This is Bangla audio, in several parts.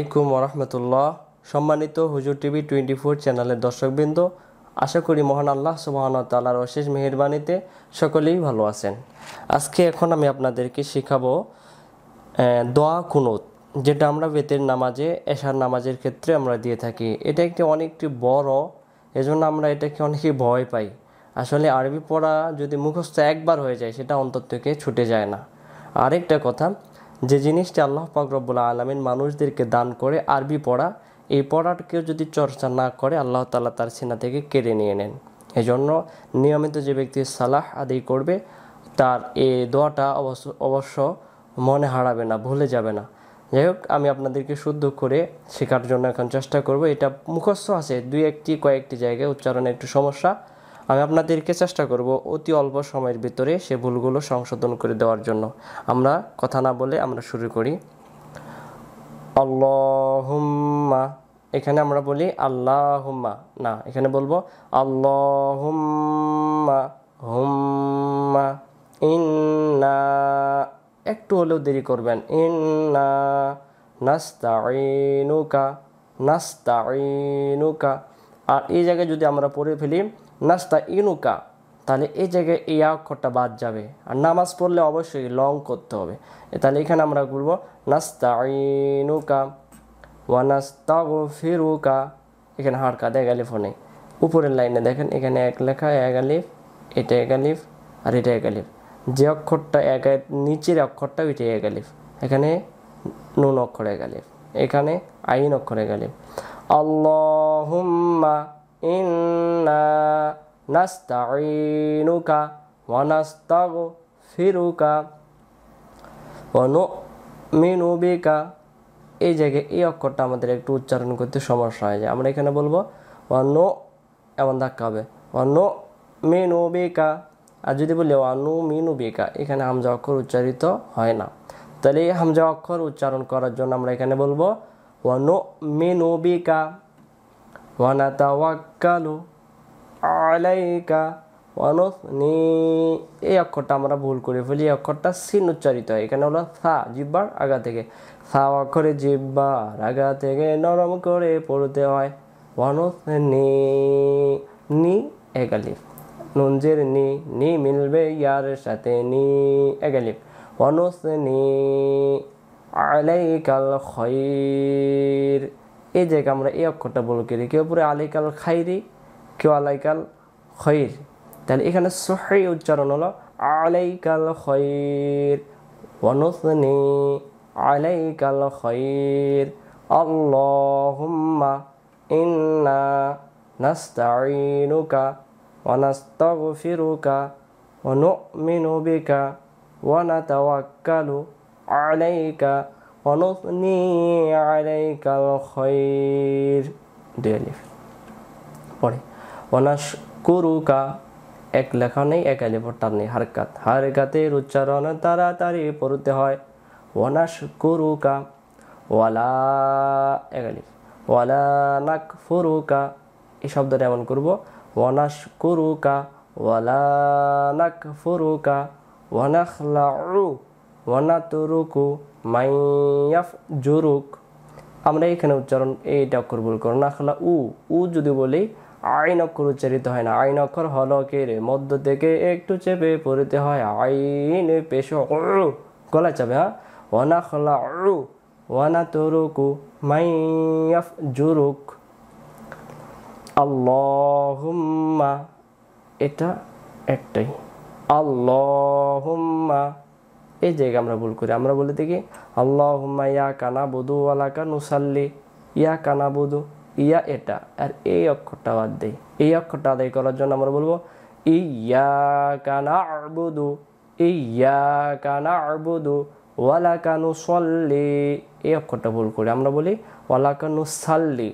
আসসালামাইকুম রহমতুল্লাহ সম্মানিত হুজুর টিভি টোয়েন্টি ফোর চ্যানেলের দর্শকবৃন্দ আশা করি মহান আল্লাহ সুবাহন তালার অশেষ মেহরবানিতে সকলেই ভালো আছেন আজকে এখন আমি আপনাদেরকে শেখাবো দোয়া কুনুত যেটা আমরা বেতের নামাজে এশার নামাজের ক্ষেত্রে আমরা দিয়ে থাকি এটা একটি অনেকটি বড় এজন্য আমরা এটাকে অনেকে ভয় পাই আসলে আরবি পড়া যদি মুখস্থ একবার হয়ে যায় সেটা অন্তর থেকে ছুটে যায় না আরেকটা কথা যে জিনিসটি আল্লাহ রব্বুল আলমিন মানুষদেরকে দান করে আরবি পড়া এই পড়াটাকেও যদি চর্চা না করে আল্লাহ তালা তার সেনা থেকে কেড়ে নিয়ে নেন এজন্য নিয়মিত যে ব্যক্তি সালাহ আদি করবে তার এ দোয়াটা অবশ্য অবশ্য মনে হারাবে না ভুলে যাবে না যাই হোক আমি আপনাদেরকে শুদ্ধ করে শেখার জন্য এখন চেষ্টা করব এটা মুখস্থ আছে দুই একটি কয়েকটি জায়গায় উচ্চারণে একটু সমস্যা আমি আপনাদেরকে চেষ্টা করব অতি অল্প সময়ের ভিতরে সে ভুলগুলো সংশোধন করে দেওয়ার জন্য আমরা কথা না বলে আমরা শুরু করি আল্লাহুম্মা এখানে আমরা বলি আল্লাহুম্মা না এখানে বলবো আল্লাহুম্মা হুম্মা ইন্না একটু হলেও দেরি করবেন ইন্না নাস্তাইনুকা নাস্তাইনুকা আর এই জায়গায় যদি আমরা পড়ে ফেলি নাস্তা ইনুকা তাহলে এই জায়গায় এই অক্ষরটা বাদ যাবে আর নামাজ পড়লে অবশ্যই লং করতে হবে তাহলে এখানে আমরা বলব নাস্তা ইনুকা ওয়ানাস্তা ফিরুকা এখানে হাড়কা দেখ আলিফ নেই উপরের লাইনে দেখেন এখানে এক লেখা এক আলিফ এটা এক আলিফ আর এটা এক আলিফ যে অক্ষরটা এক নিচের অক্ষরটা ওইটা এক আলিফ এখানে নুন অক্ষরে এক আলিফ এখানে আইন অক্ষরে এক আলিফ আল্লাহুম্মা ইন্না নাস্তাইনুকা ওয়া নাস্তাগফিরুকা ওয়া এই জায়গায় এই অক্ষরটা আমাদের একটু উচ্চারণ করতে সমস্যা হয়ে যায় আমরা এখানে বলবো অন্য এমন ধাক্কা হবে অন্য মেনু বেকা আর যদি বলি অনু মিনু বেকা এখানে হামজা অক্ষর উচ্চারিত হয় না তাহলে এই হামজা অক্ষর উচ্চারণ করার জন্য আমরা এখানে বলবো অনু মেনু বেকা ওয়ানাতাওয়াক্কালু আলাইকা ওয়ানুসনি এই অক্ষরটা আমরা ভুল করে ফেলি এই অক্ষরটা সিন উচ্চারিত হয় এখানে হলো সা জিব্বার আগা থেকে সা অক্ষরে জিব্বার আগা থেকে নরম করে পড়তে হয় ওয়ানুস নি নি একালিফ নুনজের নি নি মিলবে ইয়ার সাথে নি একালিফ ওয়ানুস নি আলাইকাল খৈর এই জায়গায় আমরা এই অক্ষরটা বলকে দিই কেউ পরে আলাইকাল খাইরি কেউ আলাইকাল খৈর তাহলে এখানে সহি উচ্চারণ হলো আলাইকাল খৈর অনুসনি আলাইকাল খৈর আল্লাহুম্মা ইন্না নাস্তাইনুকা ওয়ানাস্তাগফিরুকা ওয়া নুমিনু বিকা ওয়া নাতাওয়াক্কালু আলাইকা ونثني عليك الخير দুই আলিফ পরে এক লেখা নেই এক আলিফ টান নেই হারকাত হারকাতের উচ্চারণ তাড়াতাড়ি পড়তে হয় অনাস কুরুকা ওয়ালা এক আলিফ ওয়ালা নাক ফুরুকা এই শব্দটা এমন করবো অনাস কুরুকা ওয়ালা নাক ফুরুকা ওয়ানাখলাউ ওয়ানাতুরুকু মাইয়াফ জুরুক আমরা এখানে উচ্চারণ এইটা অক্ষর ভুল করো খালা উ উ যদি বলি আইন অক্ষর উচ্চারিত হয় না আইন অক্ষর হলকের মধ্য থেকে একটু চেপে পড়িতে হয় আইন পেশ গলা চাবে হ্যাঁ ওয়ানাখলা উ ওয়ানাতুরুকু মাইয়াফ জুরুক আল্লাহুম্মা এটা একটাই আল্লাহুম্মা এই জায়গায় আমরা ভুল করি আমরা বলে দেখি আল্লাহ ইয়া কানা বধু আলাকা নুসাল্লি ইয়া কানা বধু ইয়া এটা আর এই অক্ষরটা বাদ দেয় এই অক্ষরটা আদায় করার জন্য আমরা বলবো ইয়া কানা বধু ইয়া কানা বধু ওয়ালা কানু সল্লি এই অক্ষরটা ভুল করি আমরা বলি ওয়ালা কানু সাল্লি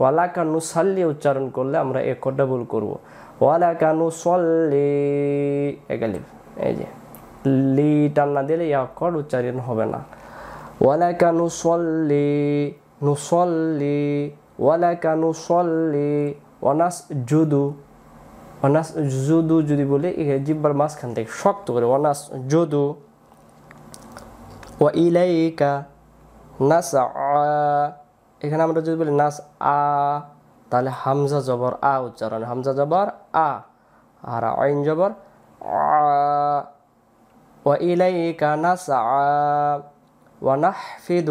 ওয়ালা কানু সাল্লি উচ্চারণ করলে আমরা এই অক্ষরটা ভুল করবো ওয়ালা কানু সল্লি এগালিফ এই যে লি টান্না দিলে এই অক্ষর উচ্চারণ হবে না ওয়ালাকা নুসল্লি নুসল্লি ওয়ালাকা নুসল্লি অনাস জুদু অনাস জুদু যদি বলে এখানে জিব্বার মাঝখান থেকে শক্ত করে অনাস জুদু ওয়া ইলাইকা নাস এখানে আমরা যদি বলি নাস আ তাহলে হামজা জবর আ উচ্চারণ হামজা জবর আ আর আইন জবর আ وإليك نسعى ونحفد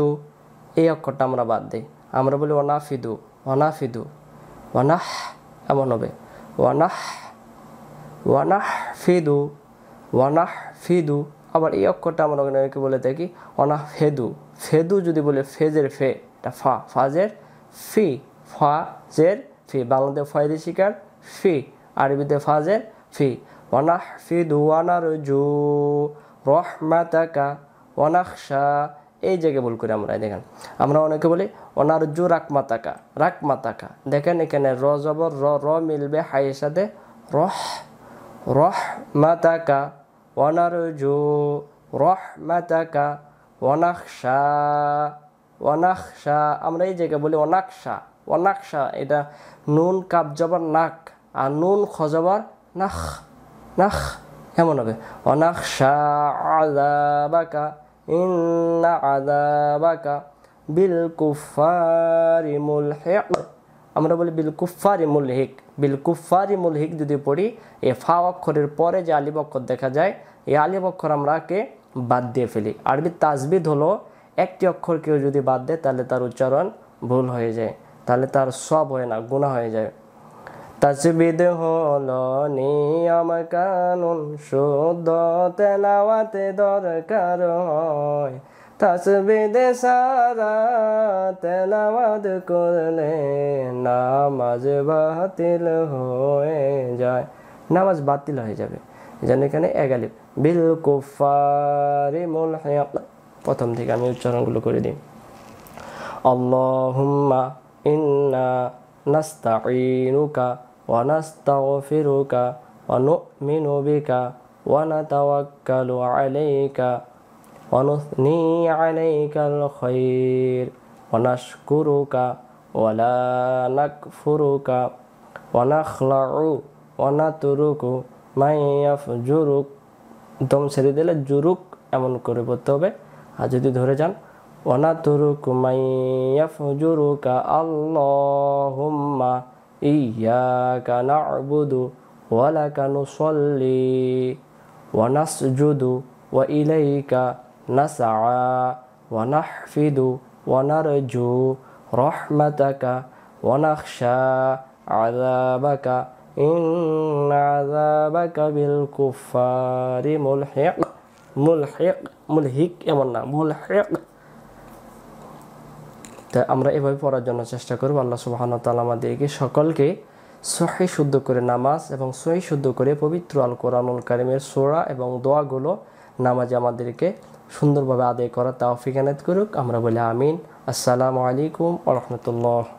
এই অক্ষরটা আমরা বাদ দিই আমরা বলি অনাফিদু অনাফিদু ওয়ানাহ এমন হবে ওয়ানাহ ওয়ানাহ ফিদু ওয়ানাহ ফিদু আবার এই অক্ষরটা আমরা অনেকে বলে থাকি অনাহ ফেদু ফেদু যদি বলে ফেজের ফে এটা ফা ফাজের ফি ফা জের ফি বাংলাদেশ ফয়েদের শিকার ফি আরবিতে ফাজের ফি ونحفظ ونرجو রহমাতাক অনাকশা এই জায়গায় ভুল করি আমরা দেখেন আমরা অনেকে বলি অনারজু রাকমাতাকা রাকমাতাকা দেখেন এখানে র জবর র র মিলবে হাইয়ের সাথে রহ রহমাতাকা অনারজু রহমাতাকা অনাকশা অনাকশা আমরা এই জায়গায় বলি অনাকশা অনাকশা এটা নুন কাপ জবর নাক আর নুন খজবর নাখ নাহ এমন হবে অনাখ আদাবাকা ইন্না আদাবাকা আমরা বলি বিল কুফারি মুল হিক হিক যদি পড়ি এ ফা অক্ষরের পরে যে আলিব অক্ষর দেখা যায় এই আলিব অক্ষর আমরাকে বাদ দিয়ে ফেলি আরবি তাজবিদ হলো একটি অক্ষর কেউ যদি বাদ দেয় তাহলে তার উচ্চারণ ভুল হয়ে যায় তাহলে তার সব হয় না গুণা হয়ে যায় তসবিদ হল নিয়ম কানুন শুদ্ধ তেলাওয়াতে দরকার হয় তসবিদ সারা তেলাওয়াত করলে নামাজ বাতিল হয়ে যায় নামাজ বাতিল হয়ে যাবে যেন এখানে এগালি বিল কুফারি মুল প্রথম থেকে আমি উচ্চারণগুলো করে দিই আল্লাহুম্মা ইন্না নাস্তাইনুকা ونستغفرك ونؤمن بك ونتوكل عليك ونثني عليك الخير ونشكرك ولا نكفرك ونخلع ونترك من يفجرك দম ছেড়ে দিলে জুরুক এমন করে পড়তে হবে আর যদি ধরে যান ওনা তুরুক মাইয়াফ জুরুকা আল্লাহুম্মা إياك نعبد ولك نصلي ونسجد وإليك نسعى ونحفد ونرجو رحمتك ونخشى عذابك إن عذابك بالكفار ملحق ملحق ملحق يا ملحق তাই আমরা এভাবে পড়ার জন্য চেষ্টা করব আল্লাহ সুবাহান তালা আমাদেরকে সকলকে সহি শুদ্ধ করে নামাজ এবং সহি শুদ্ধ করে পবিত্র আল কোরআনুল কারিমের সোরা এবং দোয়াগুলো নামাজে আমাদেরকে সুন্দরভাবে আদায় করার তাও ফিকানাত করুক আমরা বলি আমিন আসসালামু আলাইকুম আ